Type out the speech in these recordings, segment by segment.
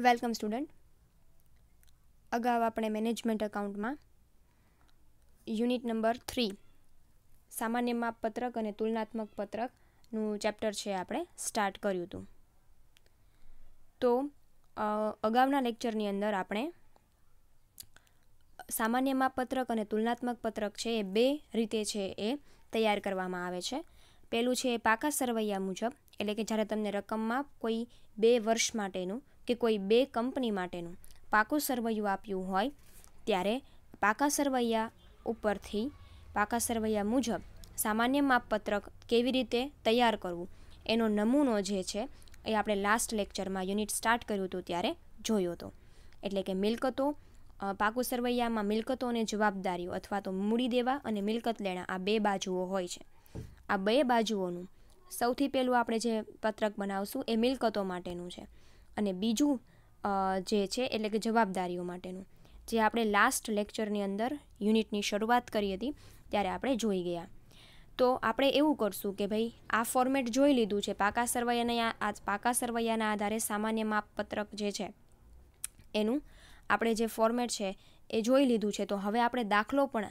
welcome student અગાઉ આપણે management અકાઉન્ટમાં યુનિટ નંબર થ્રી સામાન્ય માપપત્રક અને તુલનાત્મક પત્રકનું ચેપ્ટર છે આપણે સ્ટાર્ટ કર્યું હતું તો અગાઉના લેક્ચરની અંદર આપણે સામાન્ય માપપત્રક અને તુલનાત્મક પત્રક છે એ બે રીતે છે એ તૈયાર કરવામાં આવે છે પહેલું છે પાકા સરવૈયા મુજબ એટલે કે જ્યારે તમને રકમમાં કોઈ બે વર્ષ માટેનું કે કોઈ બે કંપની માટેનું પાકું સરવૈયું આપ્યું હોય ત્યારે પાકા સરવૈયા ઉપરથી પાકા સરવૈયા મુજબ સામાન્ય માપપત્રક કેવી રીતે તૈયાર કરવું એનો નમૂનો જે છે એ આપણે લાસ્ટ લેક્ચરમાં યુનિટ સ્ટાર્ટ કર્યું હતું ત્યારે જોયો હતો એટલે કે મિલકતો પાકું સરવૈયામાં મિલકતો અને જવાબદારીઓ અથવા તો મૂડી દેવા અને મિલકત લેણા આ બે બાજુઓ હોય છે આ બે બાજુઓનું સૌથી પહેલું આપણે જે પત્રક બનાવશું એ મિલકતો માટેનું છે અને બીજું જે છે એટલે કે જવાબદારીઓ માટેનું જે આપણે લાસ્ટ લેક્ચરની અંદર યુનિટની શરૂઆત કરી હતી ત્યારે આપણે જોઈ ગયા તો આપણે એવું કરશું કે ભાઈ આ ફોર્મેટ જોઈ લીધું છે પાકા સરવૈયાને આ પાકા સરવૈયાના આધારે સામાન્ય માપપત્રક જે છે એનું આપણે જે ફોર્મેટ છે એ જોઈ લીધું છે તો હવે આપણે દાખલો પણ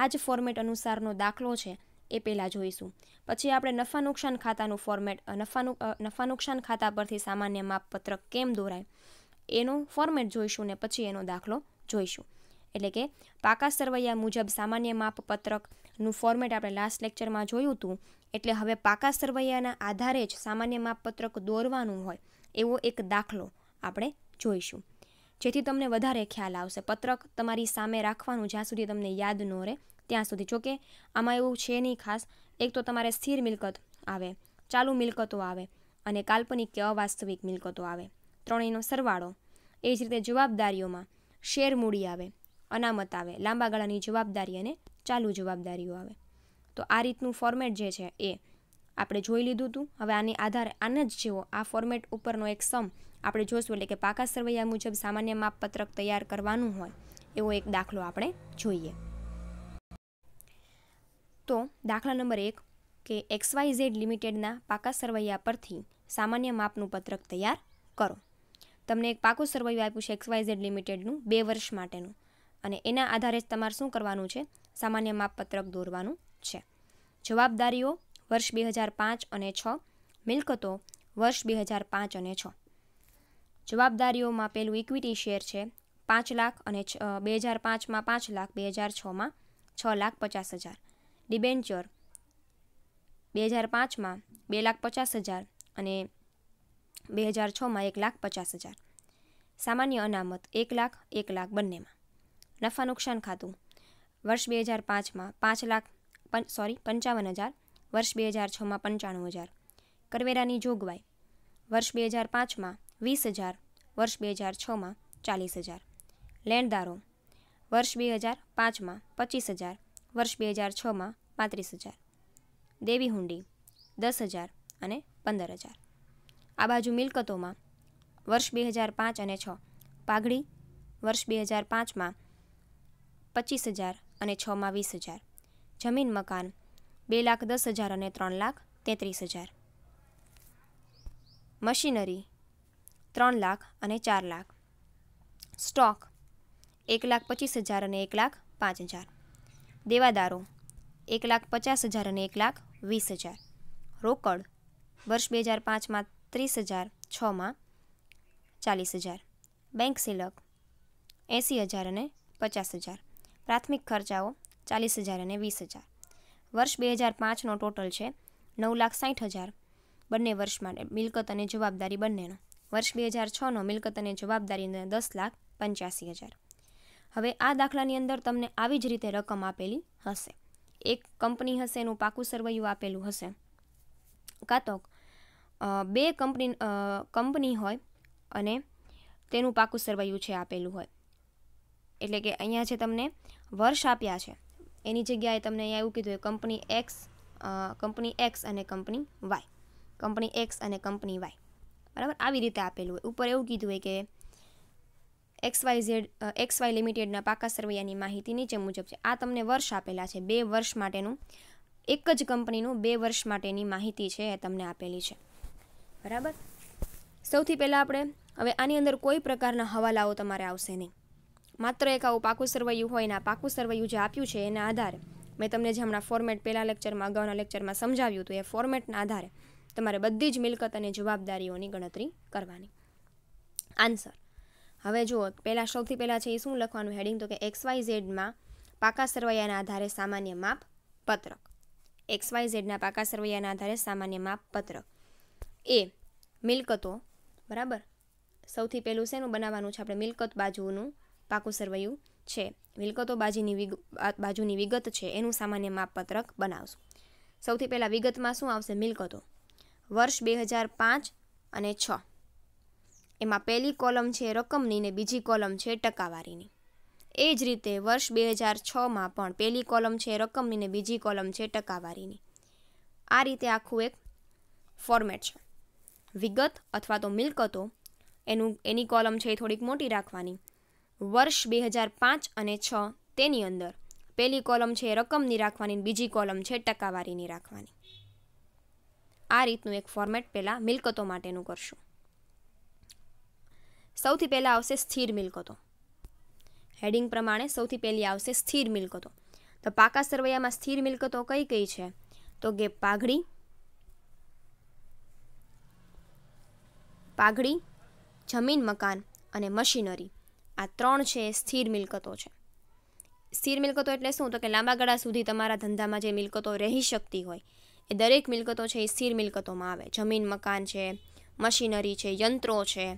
આ જ ફોર્મેટ અનુસારનો દાખલો છે એ પહેલાં જોઈશું પછી આપણે નફા નુકસાન ખાતાનું ફોર્મેટ નફાનું નફા નુકસાન ખાતા પરથી સામાન્ય માપપત્રક કેમ દોરાય એનું ફોર્મેટ જોઈશું ને પછી એનો દાખલો જોઈશું એટલે કે પાકા સરવૈયા મુજબ સામાન્ય માપપત્રકનું ફોર્મેટ આપણે લાસ્ટ લેક્ચરમાં જોયું હતું એટલે હવે પાકા સરવૈયાના આધારે જ સામાન્ય માપપત્રક દોરવાનું હોય એવો એક દાખલો આપણે જોઈશું જેથી તમને વધારે ખ્યાલ આવશે પત્રક તમારી સામે રાખવાનું જ્યાં સુધી તમને યાદ ન રહે ત્યાં સુધી જોકે આમાં એવું છે નહીં ખાસ એક તો તમારે સ્થિર મિલકત આવે ચાલુ મિલકતો આવે અને કાલ્પનિક કે અવાસ્તવિક મિલકતો આવે ત્રણેયનો સરવાળો એ જ રીતે જવાબદારીઓમાં શેર મૂડી આવે અનામત આવે લાંબા ગાળાની જવાબદારી અને ચાલુ જવાબદારીઓ આવે તો આ રીતનું ફોર્મેટ જે છે એ આપણે જોઈ લીધું હતું હવે આની આધારે આના જ જેવો આ ફોર્મેટ ઉપરનો એક સમ આપણે જોશું એટલે કે પાકા સરવૈયા મુજબ સામાન્ય માપપત્રક તૈયાર કરવાનું હોય એવો એક દાખલો આપણે જોઈએ તો દાખલા નંબર એક કે એક્સ વાય ઝેડ લિમિટેડના પાકા સરવૈયા પરથી સામાન્ય માપનું પત્રક તૈયાર કરો તમને એક પાકું સરવૈયું આપ્યું છે એક્સવાય ઝેડ લિમિટેડનું બે વર્ષ માટેનું અને એના આધારે જ તમારે શું કરવાનું છે સામાન્ય માપપત્રક દોરવાનું છે જવાબદારીઓ વર્ષ બે હજાર પાંચ અને છ મિલકતો વર્ષ બે હજાર પાંચ અને છ જવાબદારીઓમાં પેલું ઇક્વિટી શેર છે પાંચ લાખ અને બે હજાર પાંચમાં પાંચ લાખ બે હજાર છમાં છ લાખ પચાસ હજાર ડિબેન્ચર બે હજાર પાંચમાં બે લાખ પચાસ હજાર અને બે હજાર છમાં એક લાખ પચાસ હજાર સામાન્ય અનામત એક લાખ એક લાખ બંનેમાં નફા નુકસાન ખાતું વર્ષ બે હજાર પાંચમાં પાંચ લાખ સોરી પંચાવન હજાર વર્ષ બે હજાર છમાં પંચાણું હજાર કરવેરાની જોગવાઈ વર્ષ બે હજાર પાંચમાં વીસ હજાર વર્ષ બે હજાર છમાં ચાલીસ હજાર લેણદારો વર્ષ બે હજાર પાંચમાં પચીસ હજાર વર્ષ બે હજાર છમાં પાંત્રીસ હજાર દેવી હુંડી દસ હજાર અને પંદર હજાર આ બાજુ મિલકતોમાં વર્ષ બે હજાર પાંચ અને છ પાઘડી વર્ષ બે હજાર પાંચમાં પચીસ હજાર અને છમાં વીસ હજાર જમીન મકાન બે લાખ દસ હજાર અને ત્રણ લાખ તેત્રીસ હજાર મશીનરી ત્રણ લાખ અને ચાર લાખ સ્ટોક એક લાખ પચીસ હજાર અને એક લાખ પાંચ હજાર દેવાદારો એક લાખ પચાસ હજાર અને એક લાખ વીસ હજાર રોકડ વર્ષ બે હજાર પાંચમાં ત્રીસ હજાર છમાં ચાલીસ હજાર બેંક સિલક એંસી હજાર અને પચાસ હજાર પ્રાથમિક ખર્ચાઓ ચાલીસ હજાર અને વીસ હજાર વર્ષ બે હજાર પાંચનો ટોટલ છે નવ લાખ સાઠ હજાર બંને વર્ષ માટે મિલકત અને જવાબદારી બંનેનો વર્ષ બે હજાર છનો મિલકત અને જવાબદારીને દસ લાખ પંચ્યાસી હજાર હવે આ દાખલાની અંદર તમને આવી જ રીતે રકમ આપેલી હશે એક કંપની હશે એનું પાકું સરવૈયું આપેલું હશે કાં તો બે કંપની કંપની હોય અને તેનું પાકું સરવૈયું છે આપેલું હોય એટલે કે અહીંયા છે તમને વર્ષ આપ્યા છે એની જગ્યાએ તમને અહીંયા એવું કીધું કંપની એક્સ કંપની એક્સ અને કંપની વાય કંપની એક્સ અને કંપની વાય બરાબર આવી રીતે આપેલું હોય ઉપર એવું કીધું હોય કે એક્સવાય ઝેડ એક્સવાય લિમિટેડના પાકા સરવૈયાની માહિતી નીચે મુજબ છે આ તમને વર્ષ આપેલા છે બે વર્ષ માટેનું એક જ કંપનીનું બે વર્ષ માટેની માહિતી છે એ તમને આપેલી છે બરાબર સૌથી પહેલાં આપણે હવે આની અંદર કોઈ પ્રકારના હવાલાઓ તમારે આવશે નહીં માત્ર એક આવું પાકું સરવૈયું હોય ને આ પાકું સરવૈયું જે આપ્યું છે એના આધારે મેં તમને જે હમણાં ફોર્મેટ પહેલાં લેક્ચરમાં અગાઉના લેક્ચરમાં સમજાવ્યું હતું એ ફોર્મેટના આધારે તમારે બધી જ મિલકત અને જવાબદારીઓની ગણતરી કરવાની આન્સર હવે જુઓ પહેલાં સૌથી પહેલાં છે એ શું લખવાનું હેડિંગ તો કે એક્સ વાય ઝેડમાં પાકા સરવૈયાના આધારે સામાન્ય માપ પત્રક એક્સ વાય ઝેડના પાકા સરવૈયાના આધારે સામાન્ય માપ પત્રક એ મિલકતો બરાબર સૌથી પહેલું શેનું બનાવવાનું છે આપણે મિલકત બાજુનું પાકું સરવૈયું છે મિલકતો બાજીની બાજુની વિગત છે એનું સામાન્ય માપપત્રક બનાવશું સૌથી પહેલાં વિગતમાં શું આવશે મિલકતો વર્ષ બે હજાર પાંચ અને છ એમાં પહેલી કોલમ છે રકમની ને બીજી કોલમ છે ટકાવારીની એ જ રીતે વર્ષ બે હજાર છમાં પણ પહેલી કોલમ છે રકમની ને બીજી કોલમ છે ટકાવારીની આ રીતે આખું એક ફોર્મેટ છે વિગત અથવા તો મિલકતો એનું એની કોલમ છે એ થોડીક મોટી રાખવાની વર્ષ બે હજાર પાંચ અને છ તેની અંદર પહેલી કોલમ છે રકમની રાખવાની બીજી કોલમ છે ટકાવારીની રાખવાની આ રીતનું એક ફોર્મેટ પહેલાં મિલકતો માટેનું કરશું સૌથી પહેલાં આવશે સ્થિર મિલકતો હેડિંગ પ્રમાણે સૌથી પહેલી આવશે સ્થિર મિલકતો તો પાકા સરવૈયામાં સ્થિર મિલકતો કઈ કઈ છે તો કે પાઘડી પાઘડી જમીન મકાન અને મશીનરી આ ત્રણ છે સ્થિર મિલકતો છે સ્થિર મિલકતો એટલે શું તો કે લાંબા ગાળા સુધી તમારા ધંધામાં જે મિલકતો રહી શકતી હોય એ દરેક મિલકતો છે એ સ્થિર મિલકતોમાં આવે જમીન મકાન છે મશીનરી છે યંત્રો છે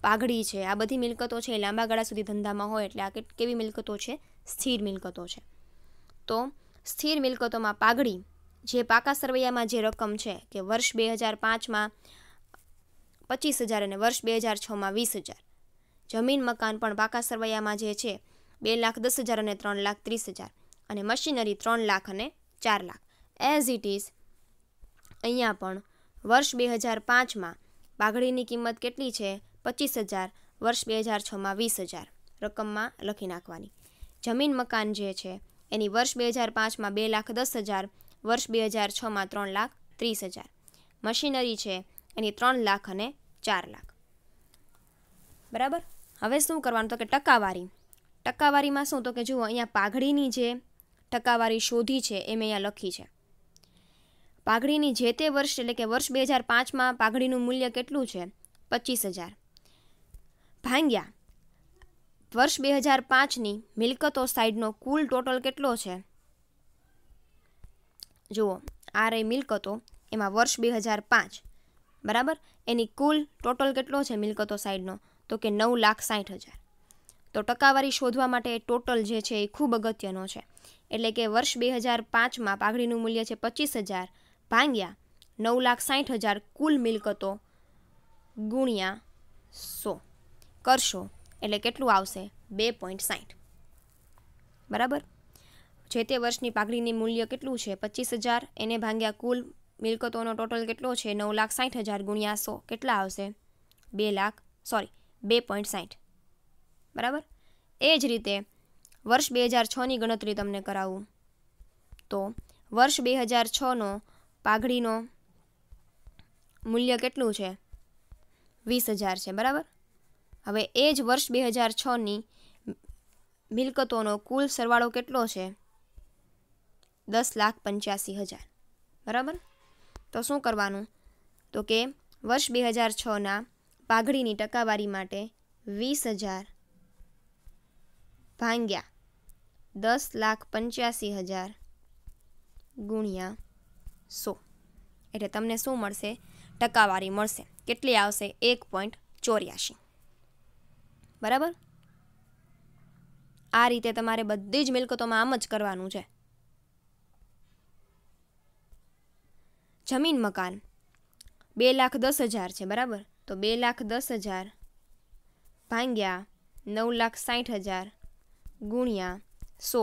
પાઘડી છે આ બધી મિલકતો છે એ લાંબા ગાળા સુધી ધંધામાં હોય એટલે આ કેવી મિલકતો છે સ્થિર મિલકતો છે તો સ્થિર મિલકતોમાં પાઘડી જે પાકા સરવૈયામાં જે રકમ છે કે વર્ષ બે હજાર પાંચમાં પચીસ હજાર અને વર્ષ બે હજાર છમાં વીસ હજાર જમીન મકાન પણ પાકા સરવૈયામાં જે છે બે લાખ દસ હજાર અને ત્રણ લાખ ત્રીસ હજાર અને મશીનરી ત્રણ લાખ અને ચાર લાખ એઝ ઇટ ઇઝ અહીંયા પણ વર્ષ બે હજાર પાંચમાં પાઘડીની કિંમત કેટલી છે પચીસ હજાર વર્ષ બે હજાર છમાં વીસ હજાર રકમમાં લખી નાખવાની જમીન મકાન જે છે એની વર્ષ બે હજાર પાંચમાં બે લાખ દસ હજાર વર્ષ બે હજાર છમાં ત્રણ લાખ ત્રીસ હજાર મશીનરી છે એની ત્રણ લાખ અને ચાર લાખ બરાબર હવે શું કરવાનું તો કે ટકાવારી ટકાવારીમાં શું તો કે જુઓ અહીંયા પાઘડીની જે ટકાવારી શોધી છે એ મેં અહીંયા લખી છે પાઘડીની જે તે વર્ષ એટલે કે વર્ષ બે હજાર પાંચમાં પાઘડીનું મૂલ્ય કેટલું છે પચીસ હજાર ભાંગ્યા વર્ષ બે હજાર પાંચની મિલકતો સાઈડનો કુલ ટોટલ કેટલો છે જુઓ આ રહી મિલકતો એમાં વર્ષ બે હજાર પાંચ બરાબર એની કુલ ટોટલ કેટલો છે મિલકતો સાઈડનો તો કે નવ લાખ સાઠ હજાર તો ટકાવારી શોધવા માટે ટોટલ જે છે એ ખૂબ અગત્યનો છે એટલે કે વર્ષ બે હજાર પાંચમાં પાઘડીનું મૂલ્ય છે પચીસ હજાર ભાંગ્યા નવ લાખ સાઠ હજાર કુલ મિલકતો ગુણ્યા સો કરશો એટલે કેટલું આવશે બે પોઈન્ટ સાઠ બરાબર જે તે વર્ષની પાઘડીની મૂલ્ય કેટલું છે પચીસ હજાર એને ભાંગ્યા કુલ મિલકતોનો ટોટલ કેટલો છે નવ લાખ સાઠ હજાર ગુણ્યા સો કેટલા આવશે બે લાખ સોરી બે પોઈન્ટ સાઠ બરાબર એ જ રીતે વર્ષ બે હજાર છની ગણતરી તમને કરાવું તો વર્ષ બે હજાર છનો પાઘડીનો મૂલ્ય કેટલું છે વીસ હજાર છે બરાબર હવે એ જ વર્ષ બે હજાર છની મિલકતોનો કુલ સરવાળો કેટલો છે દસ લાખ પંચ્યાસી હજાર બરાબર તો શું કરવાનું તો કે વર્ષ બે હજાર છના પાઘડીની ટકાવારી માટે વીસ હજાર ભાંગ્યા દસ લાખ પંચ્યાસી હજાર ગુણ્યા સો એટલે તમને શું મળશે ટકાવારી મળશે કેટલી આવશે એક પોઈન્ટ ચોર્યાસી બરાબર આ રીતે તમારે બધી જ મિલકતોમાં આમ જ કરવાનું છે જમીન મકાન બે લાખ દસ હજાર છે બરાબર તો બે લાખ દસ હજાર ભાંગ્યા નવ લાખ સાઠ હજાર ગુણ્યા સો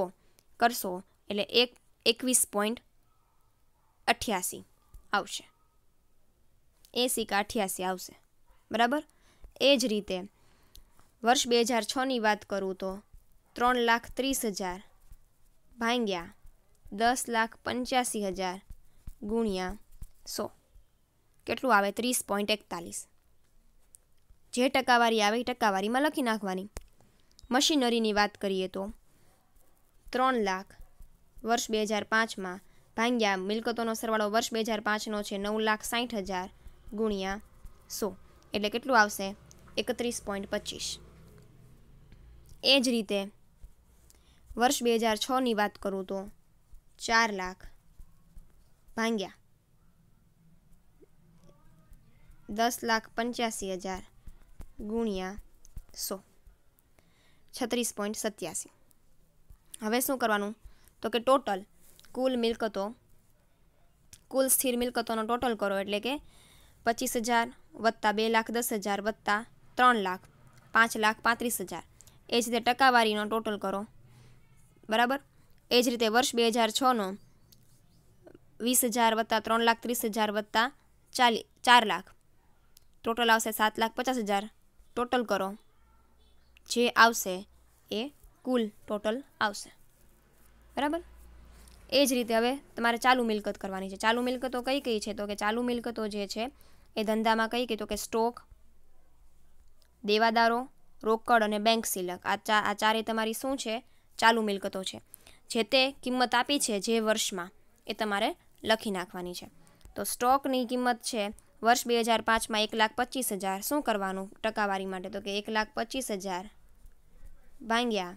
કરશો એટલે એક એકવીસ પોઈન્ટ અઠ્યાસી આવશે એસી કે અઠ્યાસી આવશે બરાબર એ જ રીતે વર્ષ બે હજાર છની વાત કરું તો ત્રણ લાખ ત્રીસ હજાર ભાંગ્યા દસ લાખ પંચ્યાસી હજાર ગુણ્યા સો કેટલું આવે ત્રીસ પોઈન્ટ એકતાલીસ જે ટકાવારી આવે એ ટકાવારીમાં લખી નાખવાની મશીનરીની વાત કરીએ તો ત્રણ લાખ વર્ષ બે હજાર પાંચમાં ભાંગ્યા મિલકતોનો સરવાળો વર્ષ બે હજાર પાંચનો છે નવ લાખ સાઠ હજાર ગુણ્યા સો એટલે કેટલું આવશે એકત્રીસ પોઈન્ટ પચીસ એ જ રીતે વર્ષ બે હજાર છની વાત કરું તો ચાર લાખ ભાંગ્યા દસ લાખ પંચ્યાસી હજાર ગુણ્યા સો છત્રીસ પોઈન્ટ સત્યાસી હવે શું કરવાનું તો કે ટોટલ કુલ મિલકતો કુલ સ્થિર મિલકતોનો ટોટલ કરો એટલે કે પચીસ હજાર વત્તા બે લાખ દસ હજાર વત્તા ત્રણ લાખ પાંચ લાખ પાંત્રીસ હજાર એ જ રીતે ટકાવારીનો ટોટલ કરો બરાબર એ જ રીતે વર્ષ બે હજાર છનો વીસ હજાર વત્તા ત્રણ લાખ ત્રીસ હજાર વત્તા ચાલી ચાર લાખ ટોટલ આવશે સાત લાખ પચાસ હજાર ટોટલ કરો જે આવશે એ કુલ ટોટલ આવશે બરાબર એ જ રીતે હવે તમારે ચાલુ મિલકત કરવાની છે ચાલુ મિલકતો કઈ કઈ છે તો કે ચાલુ મિલકતો જે છે એ ધંધામાં કઈ કઈ તો કે સ્ટોક દેવાદારો રોકડ અને બેંક સિલક આ ચા આ ચારે તમારી શું છે ચાલુ મિલકતો છે જે તે કિંમત આપી છે જે વર્ષમાં એ તમારે લખી નાખવાની છે તો સ્ટોકની કિંમત છે વર્ષ બે હજાર પાંચમાં એક લાખ પચીસ હજાર શું કરવાનું ટકાવારી માટે તો કે એક લાખ પચીસ હજાર ભાંગ્યા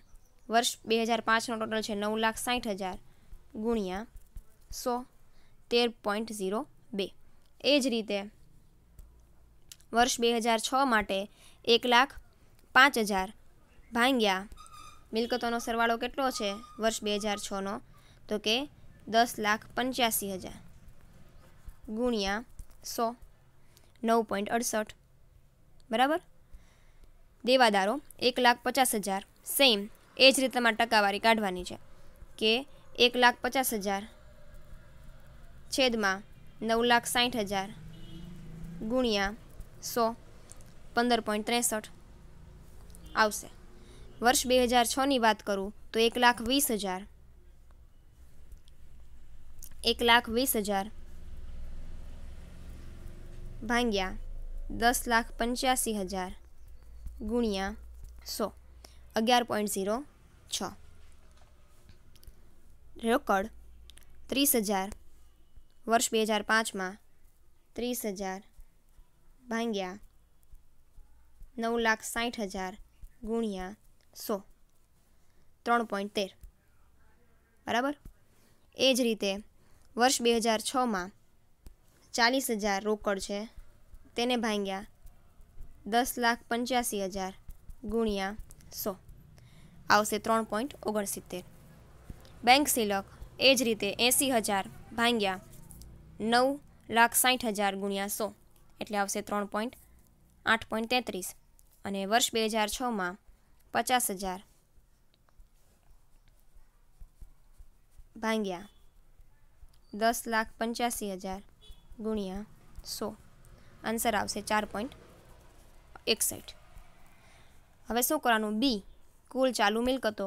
વર્ષ બે હજાર પાંચનો ટોટલ છે નવ લાખ સાઠ હજાર ગુણ્યા સો તેર પોઈન્ટ ઝીરો બે એ જ રીતે વર્ષ બે હજાર છ માટે એક લાખ પાંચ હજાર ભાંગ્યા મિલકતોનો સરવાળો કેટલો છે વર્ષ બે હજાર છનો તો કે દસ લાખ પંચ્યાસી હજાર ગુણ્યા સો નવ પોઈન્ટ અડસઠ બરાબર દેવાદારો એક લાખ પચાસ હજાર સેમ એ જ રીતે તમારે ટકાવારી કાઢવાની છે કે એક લાખ પચાસ હજાર છેદમાં નવ લાખ સાઠ હજાર ગુણ્યા સો પંદર પોઈન્ટ ત્રેસઠ આવશે વર્ષ બે હજાર છની વાત કરું તો એક લાખ વીસ હજાર એક લાખ વીસ હજાર ભાંગ્યા દસ લાખ પંચ્યાસી હજાર ગુણ્યા સો અગિયાર પોઈન્ટ ઝીરો છ રોકડ ત્રીસ હજાર વર્ષ બે હજાર પાંચમાં ત્રીસ હજાર ભાંગ્યા નવ લાખ સાઠ હજાર ગુણ્યા સો ત્રણ પોઈન્ટ તેર બરાબર એ જ રીતે વર્ષ બે હજાર છમાં ચાલીસ હજાર રોકડ છે તેને ભાંગ્યા દસ લાખ પંચ્યાસી હજાર ગુણ્યા સો આવશે ત્રણ પોઈન્ટ ઓગણસિત્તેર બેંક સિલક એ જ રીતે એંસી હજાર ભાંગ્યા નવ લાખ સાઠ હજાર ગુણ્યા સો એટલે આવશે ત્રણ પોઈન્ટ આઠ પોઈન્ટ તેત્રીસ અને વર્ષ બે હજાર છમાં પચાસ હજાર ભાંગ્યા દસ લાખ પંચ્યાસી હજાર ગુણ્યા સો આન્સર આવશે ચાર પોઈન્ટ એકસઠ હવે શું કરવાનું બી કુલ ચાલુ મિલકતો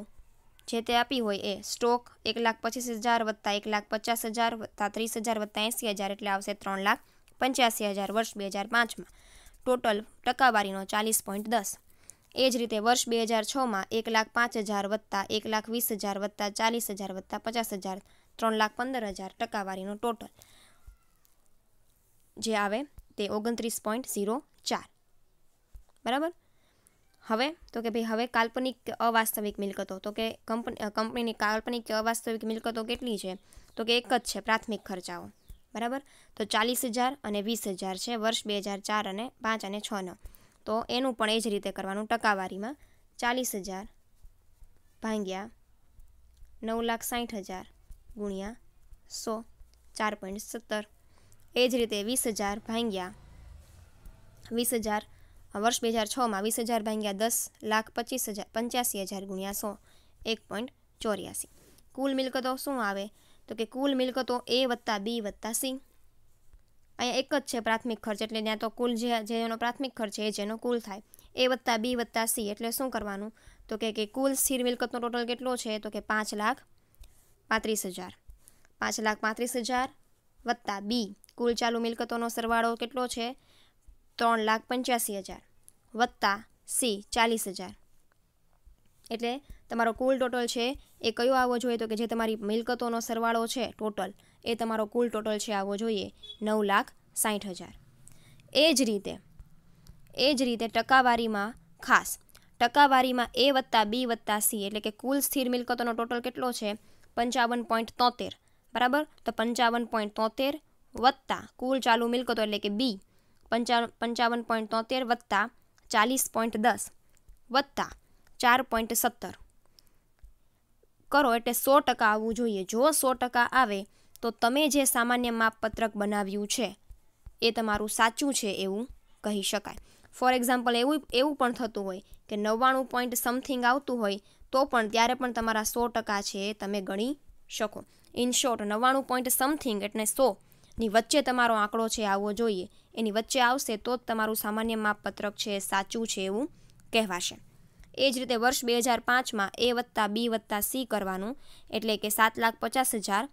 જે તે આપી હોય એ સ્ટોક એક લાખ પચીસ હજાર વત્તા એક લાખ પચાસ હજાર વત્તા ત્રીસ હજાર વત્તા એંસી હજાર એટલે આવશે ત્રણ લાખ પંચ્યાસી હજાર વર્ષ બે હજાર પાંચમાં ટોટલ ટકાવારીનો ચાલીસ પોઈન્ટ દસ એ જ રીતે વર્ષ બે હજાર છમાં એક લાખ પાંચ હજાર વત્તા એક લાખ વીસ હજાર વત્તા ચાલીસ હજાર વત્તા પચાસ હજાર ત્રણ લાખ પંદર હજાર ટકાવારીનો ટોટલ જે આવે તે ઓગણત્રીસ પોઈન્ટ ઝીરો ચાર બરાબર હવે તો કે ભાઈ હવે કાલ્પનિક કે અવાસ્તવિક મિલકતો તો કે કંપની કંપનીની કાલ્પનિક કે અવાસ્તવિક મિલકતો કેટલી છે તો કે એક જ છે પ્રાથમિક ખર્ચાઓ બરાબર તો ચાલીસ હજાર અને વીસ હજાર છે વર્ષ બે હજાર ચાર અને પાંચ અને છનો તો એનું પણ એ જ રીતે કરવાનું ટકાવારીમાં ચાલીસ હજાર ભાંગ્યા નવ લાખ સાઠ હજાર ગુણ્યા સો ચાર પોઈન્ટ સત્તર એ જ રીતે વીસ હજાર ભાંગ્યા વીસ હજાર વર્ષ બે હજાર છમાં વીસ હજાર ભાંગ્યા દસ લાખ પચીસ હજાર પંચ્યાસી હજાર ગુણ્યા સો એક પોઈન્ટ ચોર્યાસી કુલ મિલકતો શું આવે તો કે કુલ મિલકતો એ વત્તા બી વત્તા સી અહીંયા એક જ છે પ્રાથમિક ખર્ચ એટલે ત્યાં તો કુલ જે જેનો પ્રાથમિક ખર્ચ છે એ જેનો કુલ થાય એ વત્તા બી વત્તા સી એટલે શું કરવાનું તો કે કે કુલ સ્થિર મિલકતનો ટોટલ કેટલો છે તો કે પાંચ લાખ પાંત્રીસ હજાર પાંચ લાખ પાંત્રીસ હજાર વત્તા બી કુલ ચાલુ મિલકતોનો સરવાળો કેટલો છે ત્રણ લાખ પંચ્યાસી હજાર વત્તા સી ચાલીસ હજાર એટલે તમારો કુલ ટોટલ છે એ કયો આવવો જોઈએ તો કે જે તમારી મિલકતોનો સરવાળો છે ટોટલ એ તમારો કુલ ટોટલ છે આવવો જોઈએ નવ લાખ સાઠ હજાર એ જ રીતે એ જ રીતે ટકાવારીમાં ખાસ ટકાવારીમાં એ વત્તા બી વત્તા સી એટલે કે કુલ સ્થિર મિલકતોનો ટોટલ કેટલો છે પંચાવન પોઈન્ટ તોતેર બરાબર તો પંચાવન પોઈન્ટ તોતેર વત્તા કુલ ચાલુ મિલકતો એટલે કે બી પંચા પંચાવન પોઈન્ટ તોતેર વત્તા ચાલીસ પોઈન્ટ દસ વત્તા ચાર પોઈન્ટ સત્તર કરો એટલે સો ટકા આવવું જોઈએ જો સો ટકા આવે તો તમે જે સામાન્ય માપપત્રક બનાવ્યું છે એ તમારું સાચું છે એવું કહી શકાય ફોર એક્ઝામ્પલ એવું એવું પણ થતું હોય કે નવ્વાણું પોઈન્ટ સમથિંગ આવતું હોય તો પણ ત્યારે પણ તમારા સો ટકા છે એ તમે ગણી શકો ઇન શોર્ટ નવ્વાણું પોઈન્ટ સમથિંગ એટલે સોની વચ્ચે તમારો આંકડો છે આવવો જોઈએ એની વચ્ચે આવશે તો જ તમારું સામાન્ય માપપત્રક છે સાચું છે એવું કહેવાશે એ જ રીતે વર્ષ બે હજાર પાંચમાં એ વત્તા બી વત્તા સી કરવાનું એટલે કે સાત લાખ પચાસ હજાર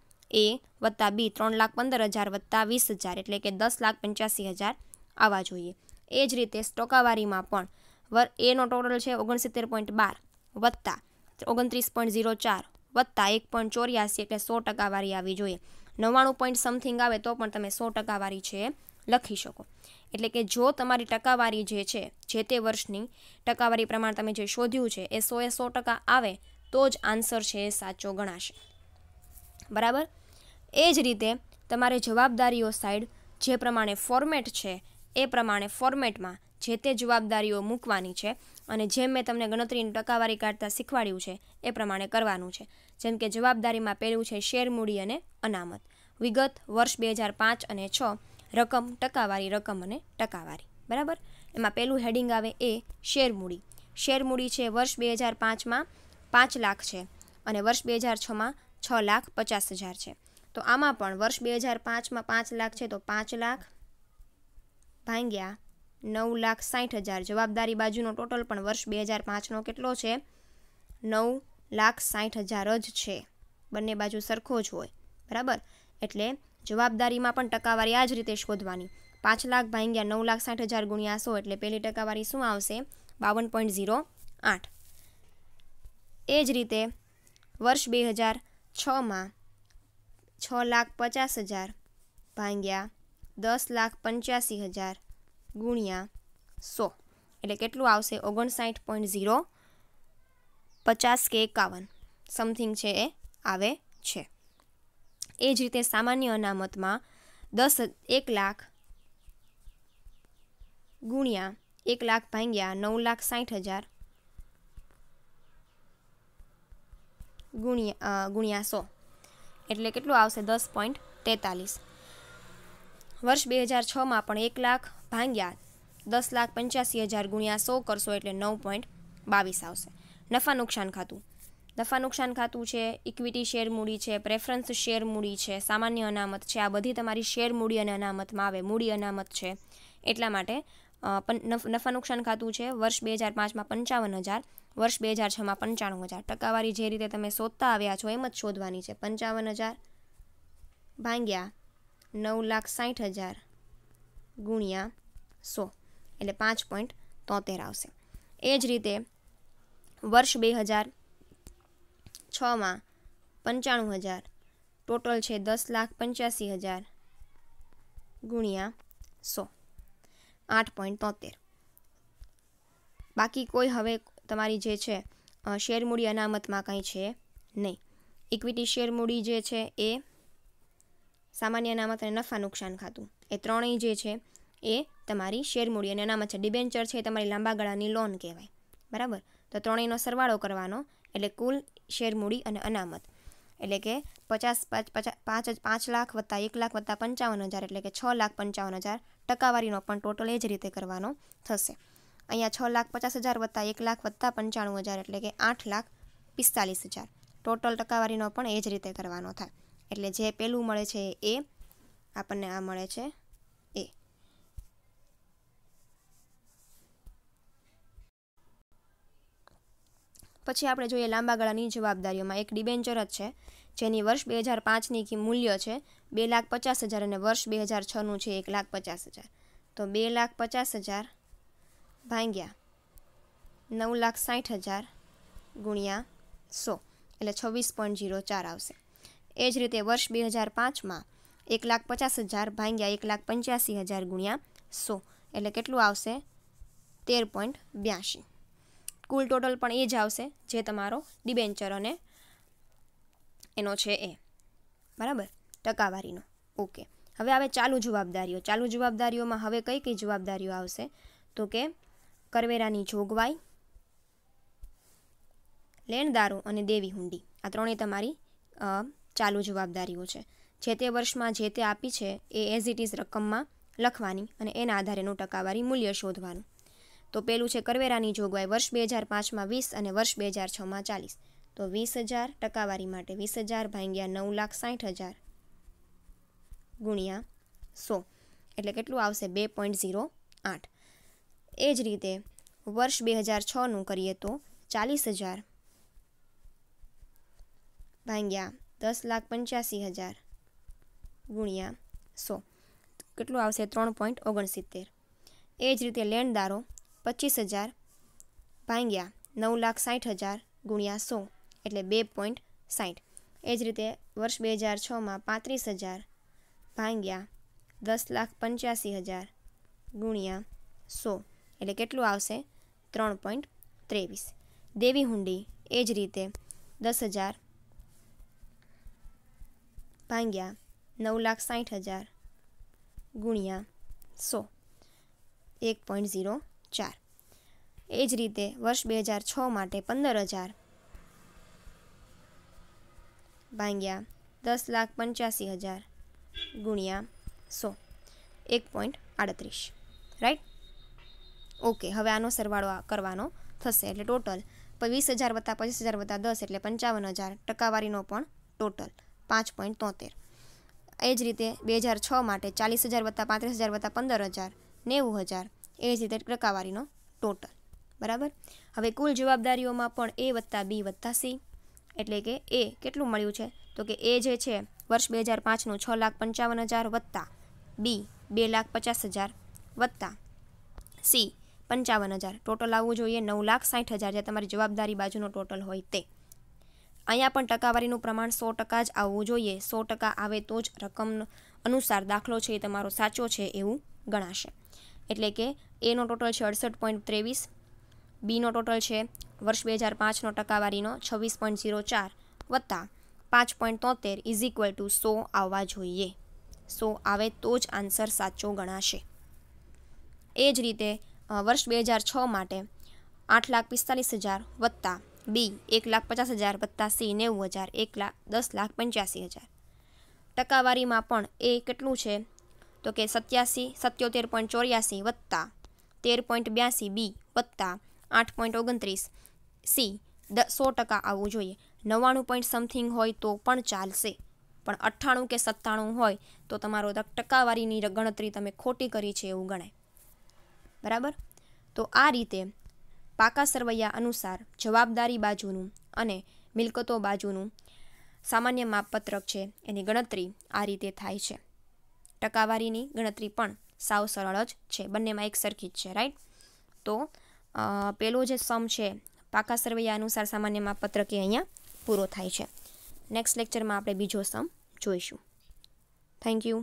એ વત્તા બી ત્રણ લાખ પંદર હજાર વત્તા વીસ હજાર એટલે કે દસ લાખ પંચ્યાસી હજાર આવવા જોઈએ એ જ રીતે સ્ટોકાવારીમાં પણ વર એનો ટોટલ છે ઓગણસિત્તેર પોઈન્ટ બાર વત્તા ઓગણત્રીસ પોઈન્ટ ઝીરો ચાર વત્તા એક પોઈન્ટ ચોર્યાસી એટલે સો ટકાવારી આવી જોઈએ નવ્વાણું પોઈન્ટ સમથિંગ આવે તો પણ તમે સો ટકાવારી છે લખી શકો એટલે કે જો તમારી ટકાવારી જે છે જે તે વર્ષની ટકાવારી પ્રમાણે તમે જે શોધ્યું છે એ સો એ સો ટકા આવે તો જ આન્સર છે એ સાચો ગણાશે બરાબર એ જ રીતે તમારે જવાબદારીઓ સાઈડ જે પ્રમાણે ફોર્મેટ છે એ પ્રમાણે ફોર્મેટમાં જે તે જવાબદારીઓ મૂકવાની છે અને જેમ મેં તમને ગણતરીની ટકાવારી કાઢતા શીખવાડ્યું છે એ પ્રમાણે કરવાનું છે જેમ કે જવાબદારીમાં પહેલું છે શેર મૂડી અને અનામત વિગત વર્ષ બે હજાર પાંચ અને છ રકમ ટકાવારી રકમ અને ટકાવારી બરાબર એમાં પહેલું હેડિંગ આવે એ શેરમૂડી શેરમૂડી છે વર્ષ બે હજાર પાંચમાં પાંચ લાખ છે અને વર્ષ બે હજાર છમાં છ લાખ પચાસ હજાર છે તો આમાં પણ વર્ષ બે હજાર પાંચમાં પાંચ લાખ છે તો પાંચ લાખ ભાંગ્યા નવ લાખ સાઠ હજાર જવાબદારી બાજુનો ટોટલ પણ વર્ષ બે હજાર પાંચનો કેટલો છે નવ લાખ સાઠ હજાર જ છે બંને બાજુ સરખો જ હોય બરાબર એટલે જવાબદારીમાં પણ ટકાવારી આ જ રીતે શોધવાની પાંચ લાખ ભાંગ્યા નવ લાખ સાઠ હજાર ગુણ્યા સો એટલે પહેલી ટકાવારી શું આવશે બાવન પોઈન્ટ ઝીરો આઠ એ જ રીતે વર્ષ બે હજાર છમાં છ લાખ પચાસ હજાર ભાંગ્યા દસ લાખ પંચ્યાસી હજાર ગુણ્યા સો એટલે કેટલું આવશે ઓગણસાઠ પોઈન્ટ ઝીરો પચાસ કે એકાવન સમથિંગ છે એ આવે છે એ જ રીતે સામાન્ય અનામતમાં દસ એક લાખ ગુણ્યા એક લાખ ભાંગ્યા નવ લાખ સાઠ હજાર ગુણ્યા ગુણ્યા સો એટલે કેટલું આવશે દસ પોઈન્ટ તેતાલીસ વર્ષ બે હજાર છમાં પણ એક લાખ ભાંગ્યા દસ લાખ પંચ્યાસી હજાર ગુણ્યા સો કરશો એટલે નવ પોઈન્ટ બાવીસ આવશે નફા નુકસાન ખાતું નફા નુકસાન ખાતું છે ઇક્વિટી શેર મૂડી છે પ્રેફરન્સ શેર મૂડી છે સામાન્ય અનામત છે આ બધી તમારી શેર મૂડી અને અનામતમાં આવે મૂડી અનામત છે એટલા માટે નફા નુકસાન ખાતું છે વર્ષ બે હજાર પાંચમાં પંચાવન હજાર વર્ષ બે હજાર છમાં પંચાણું હજાર ટકાવારી જે રીતે તમે શોધતા આવ્યા છો એમ જ શોધવાની છે પંચાવન હજાર ભાંગ્યા નવ લાખ સાઠ હજાર ગુણ્યા સો એટલે પાંચ પોઈન્ટ તોતેર આવશે એ જ રીતે વર્ષ બે હજાર છમાં પંચાણું હજાર ટોટલ છે દસ લાખ પંચ્યાસી હજાર ગુણ્યા સો આઠ પોઈન્ટ તોતેર બાકી કોઈ હવે તમારી જે છે શેર મૂડી અનામતમાં કંઈ છે નહીં ઇક્વિટી શેર મૂડી જે છે એ સામાન્ય અનામત અને નફા નુકસાન ખાતું એ ત્રણેય જે છે એ તમારી શેર મૂડી અને અનામત છે ડિબેન્ચર છે એ તમારી લાંબા ગાળાની લોન કહેવાય બરાબર તો ત્રણેયનો સરવાળો કરવાનો એટલે કુલ શેર મૂડી અને અનામત એટલે કે પચાસ પચાસ પાંચ પાંચ લાખ વત્તા એક લાખ વત્તા પંચાવન હજાર એટલે કે છ લાખ પંચાવન હજાર ટકાવારીનો પણ ટોટલ એ જ રીતે કરવાનો થશે અહીંયા છ લાખ પચાસ હજાર વત્તા એક લાખ વત્તા પંચાણું હજાર એટલે કે આઠ લાખ પિસ્તાલીસ હજાર ટોટલ ટકાવારીનો પણ એ જ રીતે કરવાનો થાય એટલે જે પહેલું મળે છે એ આપણને આ મળે છે પછી આપણે જોઈએ લાંબા ગાળાની જવાબદારીઓમાં એક ડિબેન્ચર જ છે જેની વર્ષ બે હજાર પાંચની મૂલ્ય છે બે લાખ પચાસ હજાર અને વર્ષ બે હજાર છનું છે એક લાખ પચાસ હજાર તો બે લાખ પચાસ હજાર ભાંગ્યા નવ લાખ સાઠ હજાર ગુણ્યા સો એટલે છવ્વીસ પોઈન્ટ જીરો ચાર આવશે એ જ રીતે વર્ષ બે હજાર પાંચમાં એક લાખ પચાસ હજાર ભાંગ્યા એક લાખ પંચ્યાસી હજાર ગુણ્યા સો એટલે કેટલું આવશે તેર પોઈન્ટ બ્યાસી કુલ ટોટલ પણ એ જ આવશે જે તમારો ડિબેન્ચર અને એનો છે એ બરાબર ટકાવારીનો ઓકે હવે આવે ચાલુ જવાબદારીઓ ચાલુ જવાબદારીઓમાં હવે કઈ કઈ જવાબદારીઓ આવશે તો કે કરવેરાની જોગવાઈ લેણદારો અને દેવી હુંડી આ ત્રણેય તમારી ચાલુ જવાબદારીઓ છે જે તે વર્ષમાં જે તે આપી છે એ એઝ ઇટ ઇઝ રકમમાં લખવાની અને એના આધારેનું ટકાવારી મૂલ્ય શોધવાનું તો પેલું છે કરવેરાની જોગવાઈ વર્ષ બે હજાર પાંચમાં વીસ અને વર્ષ બે હજાર છમાં ચાલીસ તો વીસ હજાર ટકાવારી માટે વીસ હજાર ભાંગ્યા નવ લાખ સાઠ હજાર ગુણ્યા સો એટલે કેટલું આવશે બે પોઈન્ટ ઝીરો આઠ એ જ રીતે વર્ષ બે હજાર છનું કરીએ તો ચાલીસ હજાર ભાંગ્યા દસ લાખ પંચ્યાસી હજાર ગુણ્યા સો કેટલું આવશે ત્રણ પોઈન્ટ ઓગણસિત્તેર એ જ રીતે લેણદારો પચીસ હજાર ભાંગ્યા નવ લાખ સાઠ હજાર ગુણ્યા સો એટલે બે પોઈન્ટ સાઠ એ જ રીતે વર્ષ બે હજાર છમાં પાંત્રીસ હજાર ભાંગ્યા દસ લાખ પંચ્યાસી હજાર ગુણ્યા સો એટલે કેટલું આવશે ત્રણ પોઈન્ટ ત્રેવીસ દેવી હુંડી એ જ રીતે દસ હજાર ભાંગ્યા નવ લાખ સાઠ હજાર ગુણ્યા સો એક પોઈન્ટ ઝીરો ચાર એ જ રીતે વર્ષ બે હજાર છ માટે પંદર હજાર ભાંગ્યા દસ લાખ પંચ્યાસી હજાર ગુણ્યા સો એક પોઈન્ટ આડત્રીસ રાઈટ ઓકે હવે આનો સરવાળો કરવાનો થશે એટલે ટોટલ વીસ હજાર વત્તા પચીસ હજાર વત્તા દસ એટલે પંચાવન હજાર ટકાવારીનો પણ ટોટલ પાંચ પોઈન્ટ તોતેર એ જ રીતે બે હજાર છ માટે ચાલીસ હજાર વત્તા પાંત્રીસ હજાર વત્તા પંદર હજાર નેવું હજાર એ જ રીતે ટકાવારીનો ટોટલ બરાબર હવે કુલ જવાબદારીઓમાં પણ એ વત્તા બી વત્તા સી એટલે કે એ કેટલું મળ્યું છે તો કે એ જે છે વર્ષ બે હજાર પાંચનું છ લાખ પંચાવન હજાર વત્તા બી બે લાખ પચાસ હજાર વત્તા સી પંચાવન હજાર ટોટલ આવવું જોઈએ નવ લાખ સાઠ હજાર જે તમારી જવાબદારી બાજુનો ટોટલ હોય તે અહીંયા પણ ટકાવારીનું પ્રમાણ સો ટકા જ આવવું જોઈએ સો ટકા આવે તો જ રકમ અનુસાર દાખલો છે એ તમારો સાચો છે એવું ગણાશે એટલે કે એનો ટોટલ છે અડસઠ પોઈન્ટ ત્રેવીસ બીનો ટોટલ છે વર્ષ બે હજાર પાંચનો ટકાવારીનો છવ્વીસ પોઈન્ટ ઝીરો ચાર વત્તા પાંચ પોઈન્ટ તોતેર ઇઝ ઇક્વલ ટુ સો આવવા જોઈએ સો આવે તો જ આન્સર સાચો ગણાશે એ જ રીતે વર્ષ બે હજાર છ માટે આઠ લાખ પિસ્તાલીસ હજાર વત્તા બી એક લાખ પચાસ હજાર વત્તા સી નેવું હજાર એક લાખ દસ લાખ પંચ્યાસી હજાર ટકાવારીમાં પણ એ કેટલું છે તો કે સત્યાસી સત્યોતેર પોઈન્ટ ચોર્યાસી વત્તા તેર પોઈન્ટ બ્યાસી બી વત્તા આઠ પોઈન્ટ ઓગણત્રીસ સી દ સો ટકા આવવું જોઈએ નવ્વાણું પોઈન્ટ સમથિંગ હોય તો પણ ચાલશે પણ અઠ્ઠાણું કે સત્તાણું હોય તો તમારો ટકાવારીની ગણતરી તમે ખોટી કરી છે એવું ગણાય બરાબર તો આ રીતે પાકા સરવૈયા અનુસાર જવાબદારી બાજુનું અને મિલકતો બાજુનું સામાન્ય માપપત્રક છે એની ગણતરી આ રીતે થાય છે ટકાવારીની ગણતરી પણ સાવ સરળ જ છે બંનેમાં એક સરખી જ છે રાઈટ તો પેલો જે સમ છે પાકા સરવૈયા અનુસાર સામાન્યમાં પત્રકે અહીંયા પૂરો થાય છે નેક્સ્ટ લેક્ચરમાં આપણે બીજો સમ જોઈશું થેન્ક યુ